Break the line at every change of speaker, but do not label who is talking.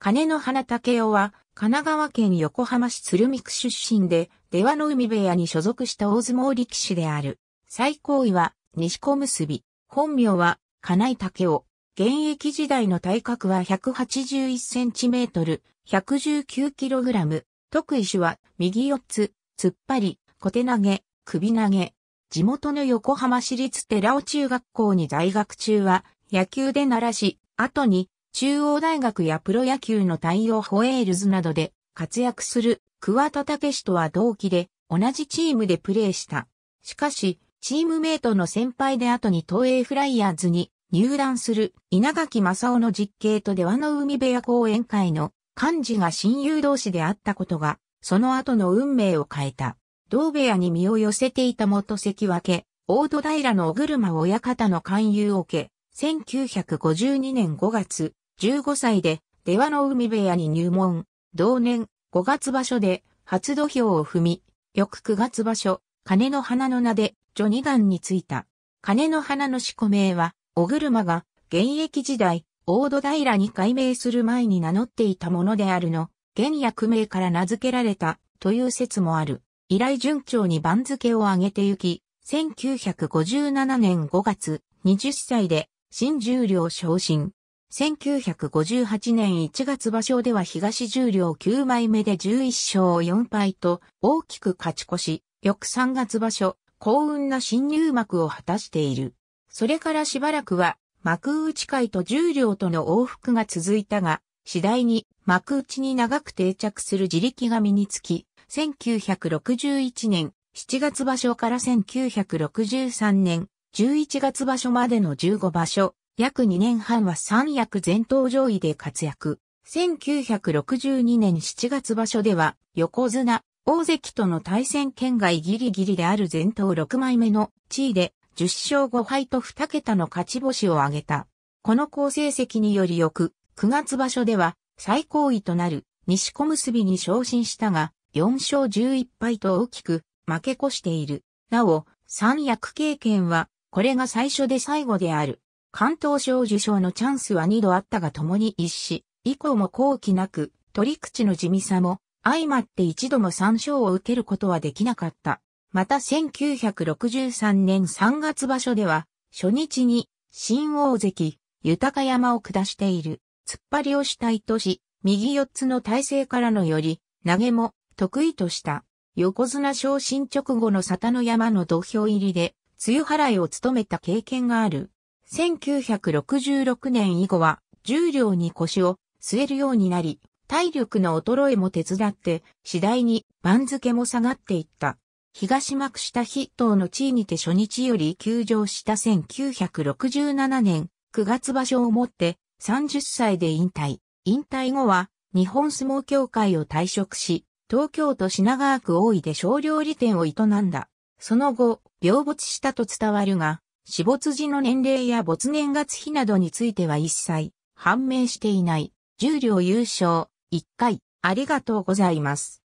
金の花竹雄は、神奈川県横浜市鶴見区出身で、出羽の海部屋に所属した大相撲力士である。最高位は、西小結。本名は、金井竹雄。現役時代の体格は1 8 1トル、1 1 9ラム。得意種は、右四つ、突っ張り、小手投げ、首投げ。地元の横浜市立寺尾中学校に在学中は、野球で鳴らし、後に中央大学やプロ野球の対応ホエールズなどで活躍する桑田武史とは同期で同じチームでプレーした。しかし、チームメイトの先輩で後に東映フライヤーズに入団する稲垣正夫の実刑と出羽の海部屋講演会の幹事が親友同士であったことが、その後の運命を変えた。同部屋に身を寄せていた元関脇、大戸平の小車親方の勧誘を受け、1952年5月、15歳で、出羽の海部屋に入門。同年、5月場所で、初土俵を踏み、翌9月場所、金の花の名で、序二段についた。金の花の四個名は、お車が、現役時代、大戸平に改名する前に名乗っていたものであるの、現役名から名付けられた、という説もある。以来順調に番付を上げてゆき、1957年5月、20歳で新十両昇進。1958年1月場所では東十両9枚目で11勝4敗と大きく勝ち越し、翌3月場所、幸運な新入幕を果たしている。それからしばらくは幕内会と十両との往復が続いたが、次第に幕内に長く定着する自力が身につき、1961年7月場所から1963年11月場所までの15場所、約2年半は三役全頭上位で活躍。1962年7月場所では、横綱、大関との対戦圏外ギリギリである全頭6枚目の地位で、10勝5敗と2桁の勝ち星を挙げた。この好成績により翌、9月場所では、最高位となる、西小結に昇進したが、4勝11敗と大きく、負け越している。なお、三役経験は、これが最初で最後である。関東賞受賞のチャンスは2度あったが共に一死、以降も後期なく、取り口の地味さも、相まって一度も参照を受けることはできなかった。また1963年3月場所では、初日に、新大関、豊山を下している、突っ張りをしたいとし、右四つの体勢からのより、投げも、得意とした。横綱昇進直後の里の山の土俵入りで、梅雨払いを務めた経験がある。1966年以後は重量に腰を据えるようになり、体力の衰えも手伝って、次第に番付も下がっていった。東幕下筆頭の地位にて初日より休場した1967年9月場所をもって30歳で引退。引退後は日本相撲協会を退職し、東京都品川区大井で少量理店を営んだ。その後、病没したと伝わるが、死没時の年齢や没年月日などについては一切判明していない。十両優勝、一回、ありがとうございます。